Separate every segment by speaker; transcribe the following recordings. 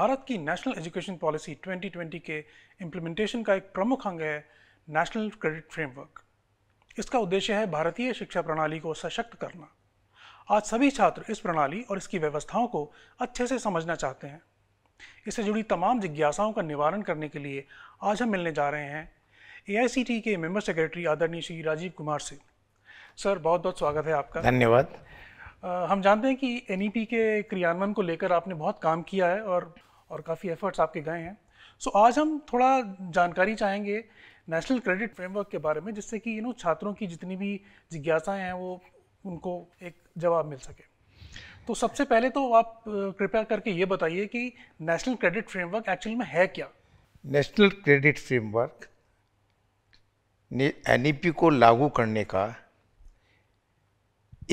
Speaker 1: भारत की national education policy 2020 के implementation का एक प्रमुख अंग है नेशनल क्रेडिट फ्रेमवर्क इसका उद्देश्य है भारतीय शिक्षा प्रणाली को सशक्त करना आज सभी छात्र इस प्रणाली और इसकी व्यवस्थाओं को अच्छे से समझना चाहते हैं इससे जुड़ी तमाम जिज्ञासाओं का निवारण करने के लिए आज हम मिलने जा रहे हैं ए के मेंबर सेक्रेटरी आदरणीय श्री राजीव कुमार से सर बहुत बहुत स्वागत है आपका धन्यवाद हम जानते हैं कि एन e के क्रियान्वयन को लेकर आपने बहुत काम किया है और और काफ़ी एफर्ट्स आपके गए हैं सो so, आज हम थोड़ा जानकारी चाहेंगे नेशनल क्रेडिट फ्रेमवर्क के बारे में जिससे कि यू नो छात्रों की जितनी भी जिज्ञासाएं हैं वो उनको एक जवाब मिल सके तो सबसे पहले तो आप कृपया करके ये बताइए कि नेशनल क्रेडिट फ्रेमवर्क एक्चुअल में है क्या
Speaker 2: नेशनल क्रेडिट फ्रेमवर्क एन को लागू करने का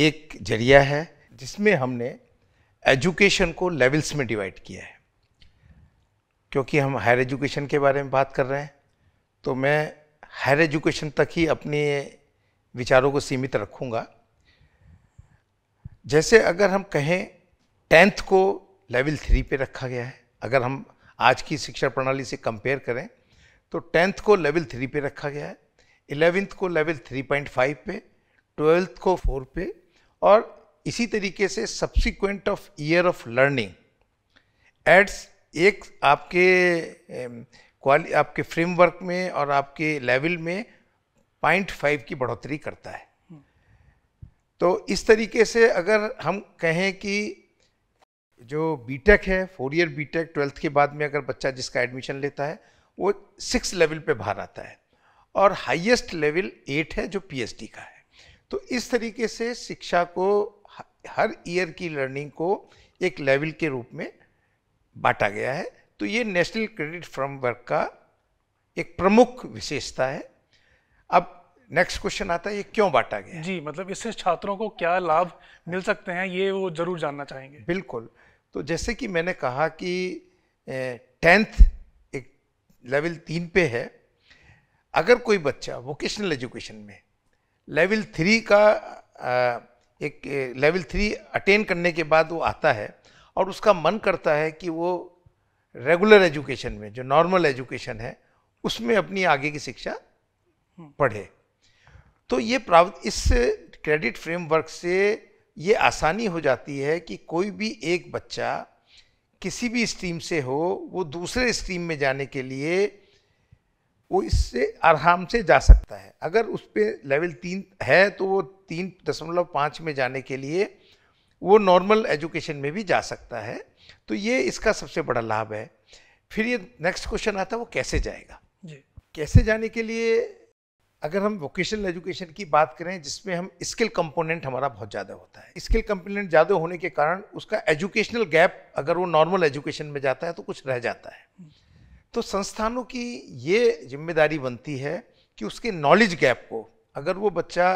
Speaker 2: एक जरिया है जिसमें हमने एजुकेशन को लेवल्स में डिवाइड किया है क्योंकि हम हायर एजुकेशन के बारे में बात कर रहे हैं तो मैं हायर एजुकेशन तक ही अपने विचारों को सीमित रखूँगा जैसे अगर हम कहें टेंथ को लेवल थ्री पे रखा गया है अगर हम आज की शिक्षा प्रणाली से कंपेयर करें तो टेंथ को लेवल थ्री पे रखा गया है इलेवेंथ को लेवल थ्री पॉइंट फाइव पे ट्वेल्थ को फोर पे और इसी तरीके से subsequent of year of learning aids एक आपके क्वालि आपके फ्रेमवर्क में और आपके लेवल में पॉइंट फाइव की बढ़ोतरी करता है हम्म। तो इस तरीके से अगर हम कहें कि जो बीटेक है फोर ईयर बीटेक ट्वेल्थ के बाद में अगर बच्चा जिसका एडमिशन लेता है वो सिक्स लेवल पे बाहर आता है और हाईएस्ट लेवल एट है जो पीएचडी का है तो इस तरीके से शिक्षा को हर ईयर की लर्निंग को एक लेवल के रूप में बांटा गया है तो ये नेशनल क्रेडिट फ्रेमवर्क का एक प्रमुख
Speaker 1: विशेषता है अब नेक्स्ट क्वेश्चन आता है ये क्यों बांटा गया जी मतलब इससे छात्रों को क्या लाभ मिल सकते हैं ये वो जरूर जानना चाहेंगे बिल्कुल तो जैसे कि मैंने
Speaker 2: कहा कि टेंथ एक लेवल तीन पे है अगर कोई बच्चा वोकेशनल एजुकेशन में लेवल थ्री का एक लेवल थ्री अटेन करने के बाद वो आता है और उसका मन करता है कि वो रेगुलर एजुकेशन में जो नॉर्मल एजुकेशन है उसमें अपनी आगे की शिक्षा हम्म। पढ़े तो ये प्राप्त इस क्रेडिट फ्रेमवर्क से ये आसानी हो जाती है कि कोई भी एक बच्चा किसी भी स्ट्रीम से हो वो दूसरे स्ट्रीम में जाने के लिए वो इससे आराम से जा सकता है अगर उस पर लेवल तीन है तो वो तीन दशमलव पाँच में जाने के लिए वो नॉर्मल एजुकेशन में भी जा सकता है तो ये इसका सबसे बड़ा लाभ है फिर ये नेक्स्ट क्वेश्चन आता है वो कैसे जाएगा जी कैसे जाने के लिए अगर हम वोकेशनल एजुकेशन की बात करें जिसमें हम स्किल कंपोनेंट हमारा बहुत ज़्यादा होता है स्किल कंपोनेंट ज़्यादा होने के कारण उसका एजुकेशनल गैप अगर वो नॉर्मल एजुकेशन में जाता है तो कुछ रह जाता है तो संस्थानों की ये जिम्मेदारी बनती है कि उसके नॉलेज गैप को अगर वो बच्चा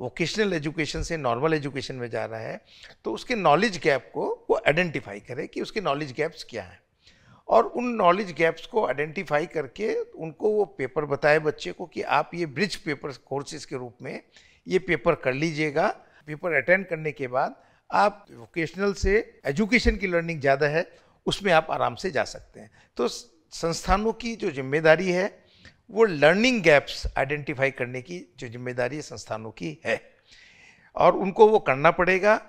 Speaker 2: वोकेशनल एजुकेशन से नॉर्मल एजुकेशन में जा रहा है तो उसके नॉलेज गैप को वो आइडेंटिफाई करे कि उसके नॉलेज गैप्स क्या हैं और उन नॉलेज गैप्स को आइडेंटिफाई करके उनको वो पेपर बताए बच्चे को कि आप ये ब्रिज पेपर कोर्सेज के रूप में ये पेपर कर लीजिएगा पेपर अटेंड करने के बाद आप वोकेशनल से एजुकेशन की लर्निंग ज़्यादा है उसमें आप आराम से जा सकते हैं तो संस्थानों की जो जिम्मेदारी है वो लर्निंग गैप्स आइडेंटिफाई करने की जो जिम्मेदारी संस्थानों की है और उनको वो करना पड़ेगा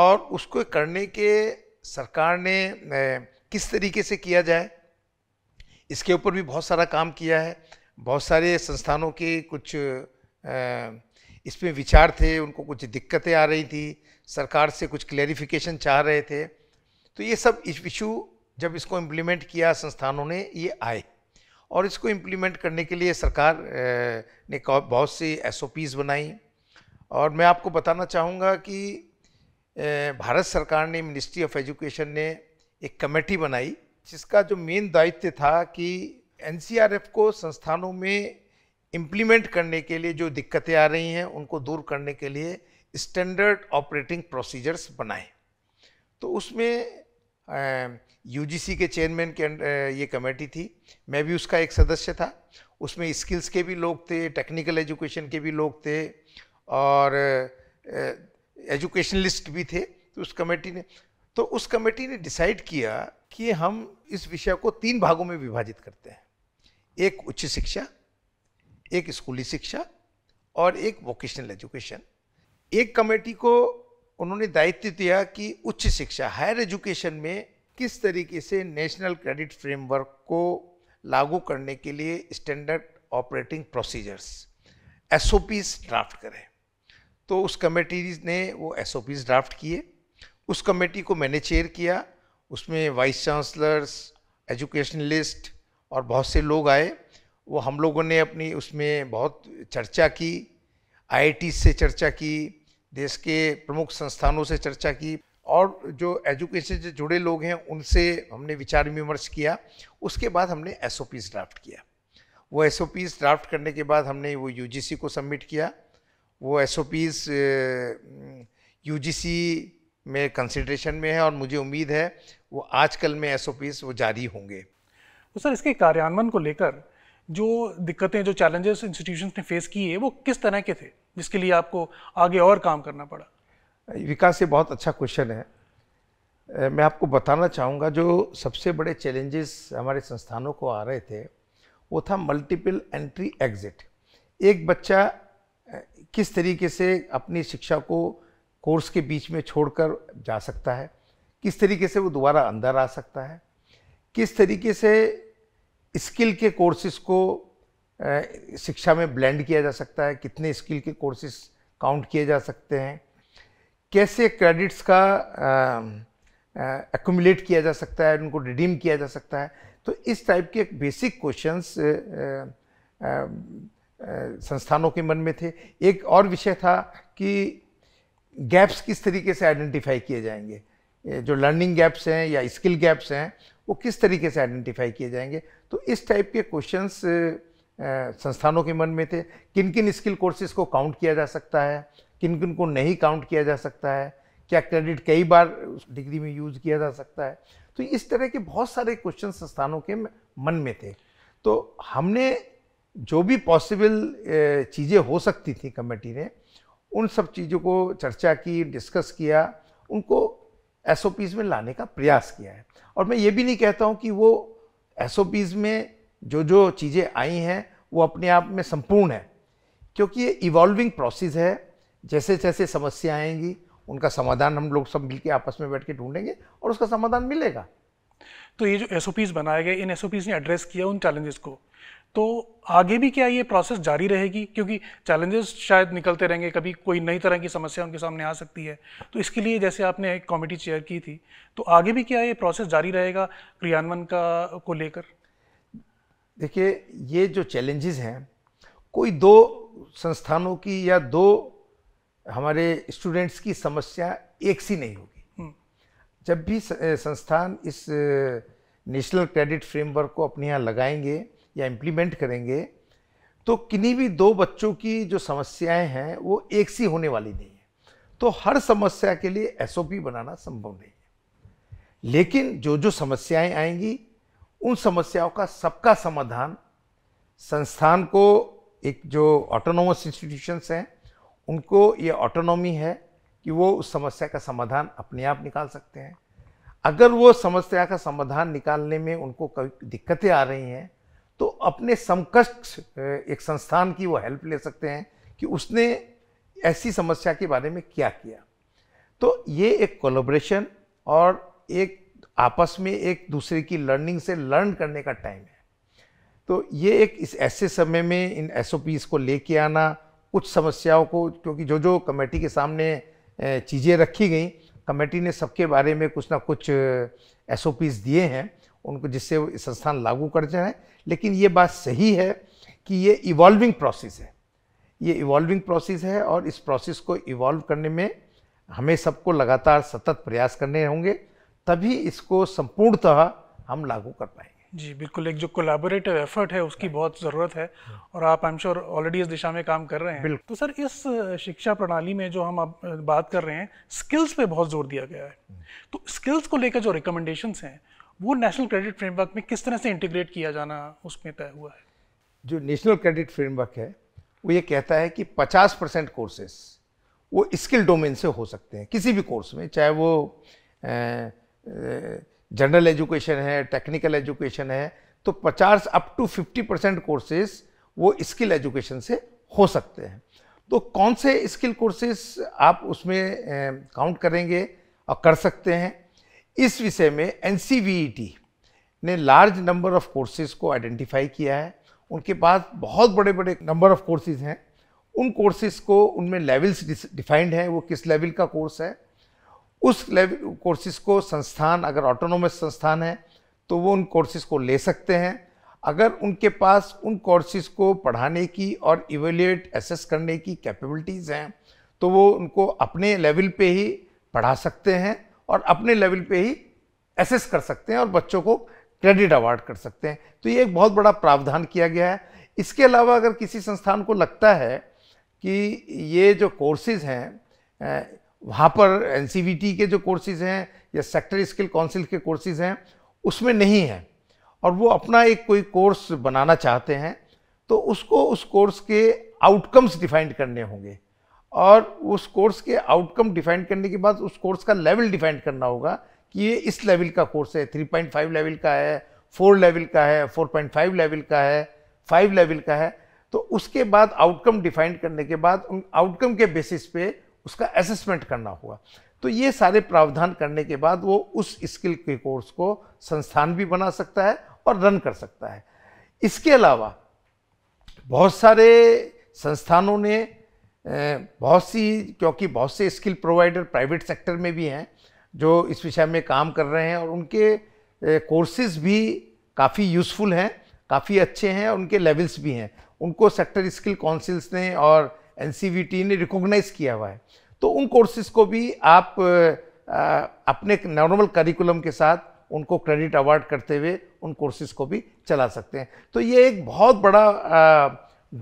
Speaker 2: और उसको करने के सरकार ने किस तरीके से किया जाए इसके ऊपर भी बहुत सारा काम किया है बहुत सारे संस्थानों के कुछ इसमें विचार थे उनको कुछ दिक्कतें आ रही थी सरकार से कुछ क्लेरिफिकेशन चाह रहे थे तो ये सब इशू जब इसको इम्प्लीमेंट किया संस्थानों ने ये आए और इसको इम्प्लीमेंट करने के लिए सरकार ने बहुत सी एस बनाई और मैं आपको बताना चाहूँगा कि भारत सरकार ने मिनिस्ट्री ऑफ एजुकेशन ने एक कमेटी बनाई जिसका जो मेन दायित्व था कि एन को संस्थानों में इम्प्लीमेंट करने के लिए जो दिक्कतें आ रही हैं उनको दूर करने के लिए स्टैंडर्ड ऑपरेटिंग प्रोसीजर्स बनाए तो उसमें यूजीसी के चेयरमैन के ये कमेटी थी मैं भी उसका एक सदस्य था उसमें स्किल्स के भी लोग थे टेक्निकल एजुकेशन के भी लोग थे और एजुकेशनलिस्ट भी थे तो उस कमेटी ने तो उस कमेटी ने डिसाइड किया कि हम इस विषय को तीन भागों में विभाजित करते हैं एक उच्च शिक्षा एक स्कूली शिक्षा और एक वोकेशनल एजुकेशन एक कमेटी को उन्होंने दायित्व दिया कि उच्च शिक्षा हायर एजुकेशन में किस तरीके से नेशनल क्रेडिट फ्रेमवर्क को लागू करने के लिए स्टैंडर्ड ऑपरेटिंग प्रोसीजर्स एस ड्राफ्ट करें तो उस कमेटी ने वो एस ड्राफ्ट किए उस कमेटी को मैंने चेयर किया उसमें वाइस चांसलर्स एजुकेशनलिस्ट और बहुत से लोग आए वो हम लोगों ने अपनी उसमें बहुत चर्चा की आई से चर्चा की देश के प्रमुख संस्थानों से चर्चा की और जो एजुकेशन से जुड़े लोग हैं उनसे हमने विचार विमर्श किया उसके बाद हमने एस ड्राफ्ट किया वो एस ड्राफ्ट करने के बाद हमने वो यू को सबमिट किया वो एस ओ में कंसिड्रेशन में है और मुझे उम्मीद है वो आजकल में एस वो जारी होंगे
Speaker 1: तो सर इसके कार्यान्वयन को लेकर जो दिक्कतें जो चैलेंजेस इंस्टीट्यूशन ने फेस किए वो किस तरह के थे जिसके लिए आपको आगे और काम करना पड़ा
Speaker 2: विकास ये बहुत अच्छा क्वेश्चन है मैं आपको बताना चाहूँगा जो सबसे बड़े चैलेंजेस हमारे संस्थानों को आ रहे थे वो था मल्टीपल एंट्री एग्जिट एक बच्चा किस तरीके से अपनी शिक्षा को कोर्स के बीच में छोड़कर जा सकता है किस तरीके से वो दोबारा अंदर आ सकता है किस तरीके से स्किल के कोर्सेज को शिक्षा में ब्लेंड किया जा सकता है कितने स्किल के कोर्सेज काउंट किए जा सकते हैं कैसे क्रेडिट्स का एकूमुलेट किया जा सकता है उनको रिडीम किया जा सकता है तो इस टाइप के बेसिक क्वेश्चंस संस्थानों के मन में थे एक और विषय था कि गैप्स किस तरीके से आइडेंटिफाई किए जाएंगे जो लर्निंग गैप्स हैं या स्किल गैप्स हैं वो किस तरीके से आइडेंटिफाई किए जाएंगे तो इस टाइप के क्वेश्चंस संस्थानों के मन में थे किन किन स्किल कोर्सेज को काउंट किया जा सकता है किन किन को नहीं काउंट किया जा सकता है क्या क्रेडिट कई बार डिग्री में यूज किया जा सकता है तो इस तरह के बहुत सारे क्वेश्चन संस्थानों के मन में थे तो हमने जो भी पॉसिबल चीज़ें हो सकती थी कमेटी ने उन सब चीज़ों को चर्चा की डिस्कस किया उनको एस में लाने का प्रयास किया है और मैं ये भी नहीं कहता हूँ कि वो एस में जो जो चीज़ें आई हैं वो अपने आप में संपूर्ण है क्योंकि ये इवॉल्विंग प्रोसेस है जैसे जैसे समस्या आएंगी उनका समाधान हम लोग सब मिलकर आपस में बैठ के ढूंढेंगे और
Speaker 1: उसका समाधान मिलेगा तो ये जो एस बनाए गए इन एस ने एड्रेस किया उन चैलेंजेस को तो आगे भी क्या ये प्रोसेस जारी रहेगी क्योंकि चैलेंजेस शायद निकलते रहेंगे कभी कोई नई तरह की समस्या उनके सामने आ सकती है तो इसके लिए जैसे आपने एक कमेटी चेयर की थी तो आगे भी क्या ये प्रोसेस जारी रहेगा क्रियान्वयन का को लेकर
Speaker 2: देखिए ये जो चैलेंजेस हैं कोई दो संस्थानों की या दो हमारे स्टूडेंट्स की समस्या एक सी नहीं होगी हम्म। जब भी संस्थान इस नेशनल क्रेडिट फ्रेमवर्क को अपने यहाँ लगाएंगे या इम्प्लीमेंट करेंगे तो किन्हीं भी दो बच्चों की जो समस्याएं हैं वो एक सी होने वाली नहीं है तो हर समस्या के लिए एसओपी बनाना संभव नहीं है लेकिन जो जो समस्याएं आएंगी उन समस्याओं का सबका समाधान संस्थान को एक जो ऑटोनोमस इंस्टीट्यूशंस हैं उनको ये ऑटोनॉमी है कि वो उस समस्या का समाधान अपने आप निकाल सकते हैं अगर वो समस्या का समाधान निकालने में उनको कभी दिक्कतें आ रही हैं तो अपने समकक्ष एक संस्थान की वो हेल्प ले सकते हैं कि उसने ऐसी समस्या के बारे में क्या किया तो ये एक कोलोब्रेशन और एक आपस में एक दूसरे की लर्निंग से लर्न करने का टाइम है तो ये एक इस ऐसे समय में इन एस को लेके आना कुछ समस्याओं को क्योंकि जो जो कमेटी के सामने चीज़ें रखी गई कमेटी ने सबके बारे में कुछ ना कुछ एस दिए हैं उनको जिससे वो संस्थान लागू कर जाए लेकिन ये बात सही है कि ये इवॉल्विंग प्रोसेस है ये इवॉल्विंग प्रोसेस है और इस प्रोसेस को इवॉल्व करने में हमें सबको लगातार सतत प्रयास करने होंगे तभी इसको संपूर्णतः हम लागू
Speaker 1: कर पाएंगे जी बिल्कुल एक जो कोलैबोरेटिव एफर्ट है उसकी बहुत ज़रूरत है और आप आई एम श्योर ऑलरेडी इस दिशा में काम कर रहे हैं बिल्कुल तो सर इस शिक्षा प्रणाली में जो हम आप बात कर रहे हैं स्किल्स पे बहुत जोर दिया गया है तो स्किल्स को लेकर जो रिकमेंडेशंस हैं वो नेशनल क्रेडिट फ्रेमवर्क में किस तरह से इंटीग्रेट किया जाना उसमें तय हुआ है जो नेशनल
Speaker 2: क्रेडिट फ्रेमवर्क है वो ये कहता है कि 50 परसेंट कोर्सेस वो स्किल डोमेन से हो सकते हैं किसी भी कोर्स में चाहे वो जनरल एजुकेशन है टेक्निकल एजुकेशन है तो 50 अप टू 50 परसेंट कोर्सेस वो स्किल एजुकेशन से हो सकते हैं तो कौन से स्किल कोर्सेस आप उसमें काउंट करेंगे और कर सकते हैं इस विषय में एन e ने लार्ज नंबर ऑफ कोर्सेज को आइडेंटिफाई किया है उनके पास बहुत बड़े बड़े नंबर ऑफ कोर्सेज हैं उन कोर्सेज को उनमें लेवल्स डिफाइंड हैं वो किस लेवल का कोर्स है उस लेवल कोर्सेज को संस्थान अगर ऑटोनोमस संस्थान है तो वो उन कोर्सेज को ले सकते हैं अगर उनके पास उन कोर्सेज को पढ़ाने की और इवेल्यूएट एसेस करने की कैपेबिलिटीज़ हैं तो वो उनको अपने लेवल पे ही पढ़ा सकते हैं और अपने लेवल पे ही एसेस कर सकते हैं और बच्चों को क्रेडिट अवार्ड कर सकते हैं तो ये एक बहुत बड़ा प्रावधान किया गया है इसके अलावा अगर किसी संस्थान को लगता है कि ये जो कोर्सेज हैं वहाँ पर एन के जो कोर्सेज हैं या सेक्टर स्किल काउंसिल के कोर्सेज हैं उसमें नहीं है और वो अपना एक कोई कोर्स बनाना चाहते हैं तो उसको उस कोर्स के आउटकम्स डिफाइंड करने होंगे और उस कोर्स के आउटकम डिफाइन करने के बाद उस कोर्स का लेवल डिफाइन करना होगा कि ये इस लेवल का कोर्स है थ्री पॉइंट फाइव लेवल का है फोर लेवल का है फोर पॉइंट फाइव लेवल का है फाइव लेवल का है तो उसके बाद आउटकम डिफाइन करने के बाद उन आउटकम के बेसिस पे उसका असेसमेंट करना होगा तो ये सारे प्रावधान करने के बाद वो उस स्किल के कोर्स को संस्थान भी बना सकता है और रन कर सकता है इसके अलावा बहुत सारे संस्थानों ने बहुत सी क्योंकि बहुत से स्किल प्रोवाइडर प्राइवेट सेक्टर में भी हैं जो इस विषय में काम कर रहे हैं और उनके कोर्सेज भी काफ़ी यूज़फुल हैं काफ़ी अच्छे हैं उनके लेवल्स भी हैं उनको सेक्टर स्किल काउंसिल्स ने और एन ने रिकोगनाइज़ किया हुआ है तो उन कोर्सेज़ को भी आप आ, अपने नॉर्मल करिकुलम के साथ उनको क्रेडिट अवार्ड करते हुए उन कोर्सेज़ को भी चला सकते हैं तो ये एक बहुत बड़ा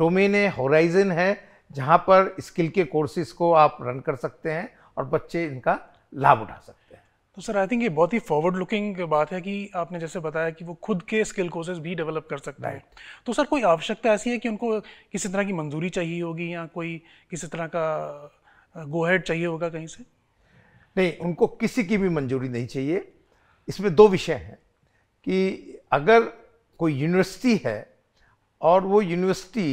Speaker 2: डोमेन है होराइजन है जहाँ पर स्किल के कोर्सेज को आप रन कर सकते हैं
Speaker 1: और बच्चे इनका लाभ उठा सकते हैं तो सर आई थिंक ये बहुत ही फॉरवर्ड लुकिंग बात है कि आपने जैसे बताया कि वो खुद के स्किल कोर्सेज भी डेवलप कर सकते हैं तो सर कोई आवश्यकता ऐसी है कि उनको किसी तरह की मंजूरी चाहिए होगी या कोई किसी तरह का गोहेड चाहिए होगा कहीं से
Speaker 2: नहीं उनको किसी की भी मंजूरी नहीं चाहिए इसमें दो विषय हैं कि अगर कोई यूनिवर्सिटी है और वो यूनिवर्सिटी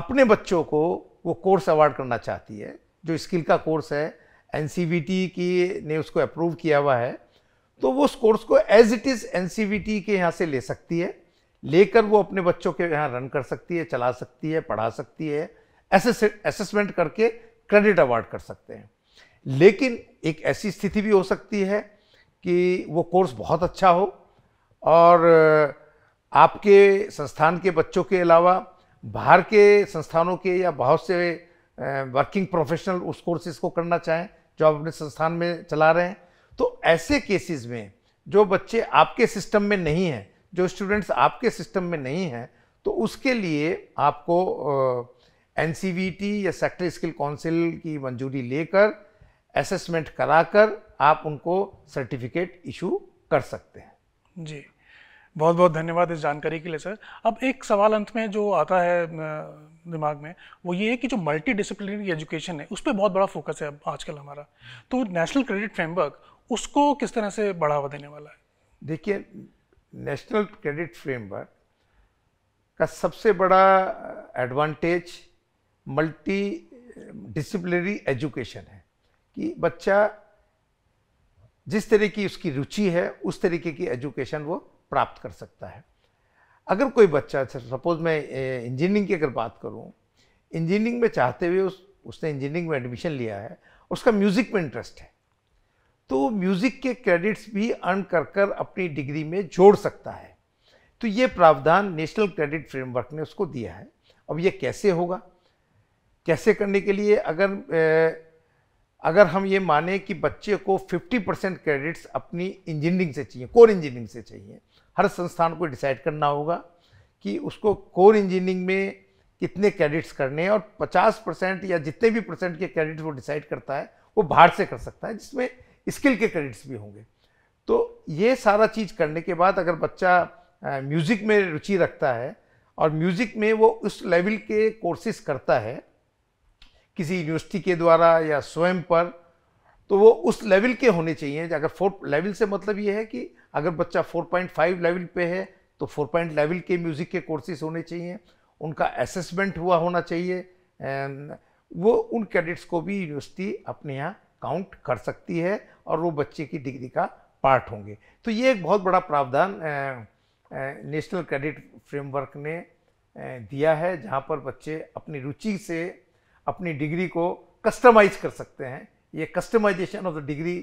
Speaker 2: अपने बच्चों को वो कोर्स अवार्ड करना चाहती है जो स्किल का कोर्स है एन की ने उसको अप्रूव किया हुआ है तो वो उस कोर्स को एज इट इज़ एन के यहाँ से ले सकती है लेकर वो अपने बच्चों के यहाँ रन कर सकती है चला सकती है पढ़ा सकती है असेसमेंट करके क्रेडिट अवार्ड कर सकते हैं लेकिन एक ऐसी स्थिति भी हो सकती है कि वो कोर्स बहुत अच्छा हो और आपके संस्थान के बच्चों के अलावा बाहर के संस्थानों के या बहुत से वर्किंग प्रोफेशनल उस कोर्सेज को करना चाहें जो आप अपने संस्थान में चला रहे हैं तो ऐसे केसेस में जो बच्चे आपके सिस्टम में नहीं हैं जो स्टूडेंट्स आपके सिस्टम में नहीं हैं तो उसके लिए आपको एन e या सेक्टर स्किल काउंसिल की मंजूरी लेकर
Speaker 1: असेसमेंट कराकर आप उनको सर्टिफिकेट इशू कर सकते हैं जी बहुत बहुत धन्यवाद इस जानकारी के लिए सर अब एक सवाल अंत में जो आता है दिमाग में वो ये है कि जो मल्टी डिसिप्लिनरी एजुकेशन है उस पर बहुत बड़ा फोकस है अब आजकल हमारा तो नेशनल क्रेडिट फ्रेमवर्क उसको किस तरह से बढ़ावा देने वाला है देखिए नेशनल क्रेडिट फ्रेमवर्क का सबसे बड़ा
Speaker 2: एडवांटेज मल्टी डिसिप्लिनरी एजुकेशन है कि बच्चा जिस तरह की उसकी रुचि है उस तरीके की एजुकेशन वो प्राप्त कर सकता है अगर कोई बच्चा अच्छा, सपोज मैं इंजीनियरिंग की अगर बात करूँ इंजीनियरिंग में चाहते हुए उस उसने इंजीनियरिंग में एडमिशन लिया है उसका म्यूज़िक में इंटरेस्ट है तो म्यूज़िक के क्रेडिट्स भी अर्न कर कर अपनी डिग्री में जोड़ सकता है तो ये प्रावधान नेशनल क्रेडिट फ्रेमवर्क ने उसको दिया है अब ये कैसे होगा कैसे करने के लिए अगर अगर हम ये माने कि बच्चे को 50 परसेंट क्रेडिट्स अपनी इंजीनियरिंग से चाहिए कोर इंजीनियरिंग से चाहिए हर संस्थान को डिसाइड करना होगा कि उसको कोर इंजीनियरिंग में कितने क्रेडिट्स करने हैं और 50 परसेंट या जितने भी परसेंट के क्रेडिट्स वो डिसाइड करता है वो बाहर से कर सकता है जिसमें स्किल के क्रेडिट्स भी होंगे तो ये सारा चीज़ करने के बाद अगर बच्चा म्यूज़िक में रुचि रखता है और म्यूज़िक में वो उस लेवल के कोर्सेज करता है किसी यूनिवर्सिटी के द्वारा या स्वयं पर तो वो उस लेवल के होने चाहिए अगर फोर लेवल से मतलब ये है कि अगर बच्चा 4.5 लेवल पे है तो 4 पॉइंट लेवल के म्यूज़िक के कोर्सेज होने चाहिए उनका असेसमेंट हुआ होना चाहिए एंड वो उन क्रेडिट्स को भी यूनिवर्सिटी अपने यहाँ काउंट कर सकती है और वो बच्चे की डिग्री का पार्ट होंगे तो ये एक बहुत बड़ा प्रावधान नेशनल क्रेडिट फ्रेमवर्क ने दिया है जहाँ पर बच्चे अपनी रुचि से अपनी डिग्री को कस्टमाइज कर सकते हैं ये कस्टमाइजेशन ऑफ द डिग्री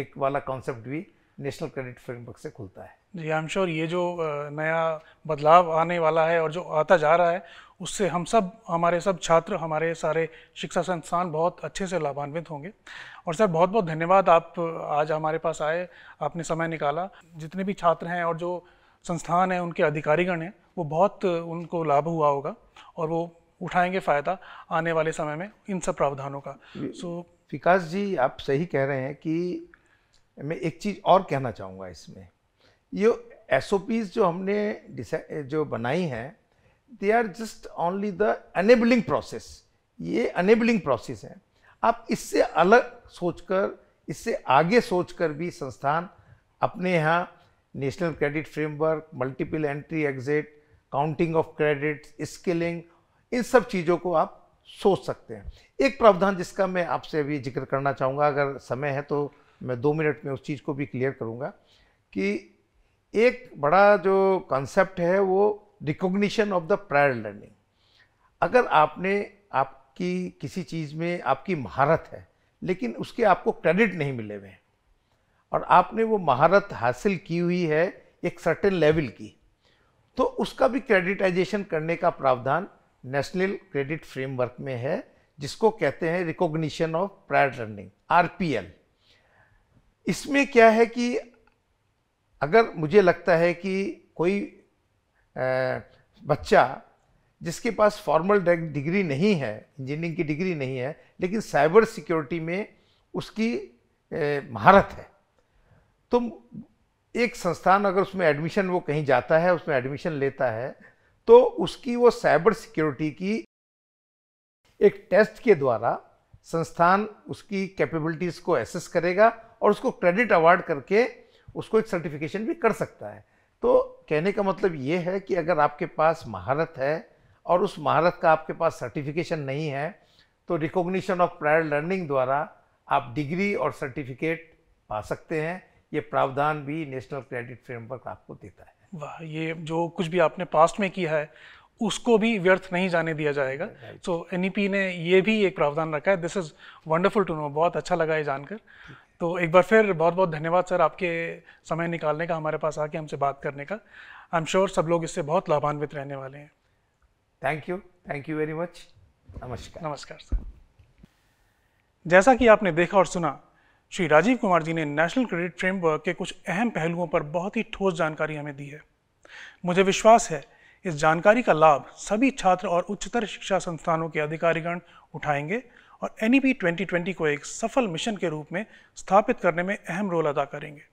Speaker 2: एक वाला कॉन्सेप्ट भी नेशनल क्रेडिट फ्रेमवर्क से खुलता है
Speaker 1: जी आई एम श्योर ये जो नया बदलाव आने वाला है और जो आता जा रहा है उससे हम सब हमारे सब छात्र हमारे सारे शिक्षा संस्थान बहुत अच्छे से लाभान्वित होंगे और सर बहुत बहुत धन्यवाद आप आज हमारे पास आए आपने समय निकाला जितने भी छात्र हैं और जो संस्थान हैं उनके अधिकारीगण हैं वो बहुत उनको लाभ हुआ होगा और वो उठाएंगे फ़ायदा आने वाले समय में इन सब प्रावधानों का सो so, विकास जी
Speaker 2: आप सही कह रहे हैं कि मैं एक चीज़ और कहना चाहूँगा इसमें ये एस जो हमने जो बनाई हैं they are just only the enabling process ये अनेबलिंग प्रोसेस है आप इससे अलग सोचकर इससे आगे सोचकर भी संस्थान अपने यहाँ national credit framework multiple entry exit counting of credit skilling इन सब चीज़ों को आप सोच सकते हैं एक प्रावधान जिसका मैं आपसे अभी जिक्र करना चाहूँगा अगर समय है तो मैं दो मिनट में उस चीज़ को भी क्लियर करूँगा कि एक बड़ा जो कॉन्सेप्ट है वो recognition of the prior learning अगर आपने आपकी किसी चीज़ में आपकी महारत है लेकिन उसके आपको क्रेडिट नहीं मिले हुए हैं और आपने वो महारत हासिल की हुई है एक सर्टेन लेवल की तो उसका भी क्रेडिटाइजेशन करने का प्रावधान नेशनल क्रेडिट फ्रेमवर्क में है जिसको कहते हैं रिकॉग्निशन ऑफ प्रायर लर्निंग आर इसमें क्या है कि अगर मुझे लगता है कि कोई बच्चा जिसके पास फॉर्मल डिग्री नहीं है इंजीनियरिंग की डिग्री नहीं है लेकिन साइबर सिक्योरिटी में उसकी महारत है तो एक संस्थान अगर उसमें एडमिशन वो कहीं जाता है उसमें एडमिशन लेता है तो उसकी वो साइबर सिक्योरिटी की एक टेस्ट के द्वारा संस्थान उसकी कैपेबिलिटीज़ को एसेस करेगा और उसको क्रेडिट अवार्ड करके उसको एक सर्टिफिकेशन भी कर सकता है तो कहने का मतलब ये है कि अगर आपके पास महारत है और उस महारत का आपके पास सर्टिफिकेशन नहीं है तो रिकॉग्निशन ऑफ प्रायर लर्निंग द्वारा आप डिग्री और सर्टिफिकेट पा सकते हैं ये प्रावधान भी नेशनल क्रेडिट फ्रेमवर्क आपको देता है
Speaker 1: वाह ये जो कुछ भी आपने पास्ट में किया है उसको भी व्यर्थ नहीं जाने दिया जाएगा सो एन e ने ये भी एक प्रावधान रखा है this is wonderful to know बहुत अच्छा लगा ये जानकर तो एक बार फिर बहुत बहुत धन्यवाद सर आपके समय निकालने का हमारे पास आके हमसे बात करने का आई एम श्योर सब लोग इससे बहुत लाभान्वित रहने वाले हैं thank you thank you very much नमस्कार नमस्कार सर जैसा कि आपने देखा और सुना श्री राजीव कुमार जी ने नेशनल क्रेडिट फ्रेमवर्क के कुछ अहम पहलुओं पर बहुत ही ठोस जानकारी हमें दी है मुझे विश्वास है इस जानकारी का लाभ सभी छात्र और उच्चतर शिक्षा संस्थानों के अधिकारीगण उठाएंगे और एन ई 2020 को एक सफल मिशन के रूप में स्थापित करने में अहम रोल अदा करेंगे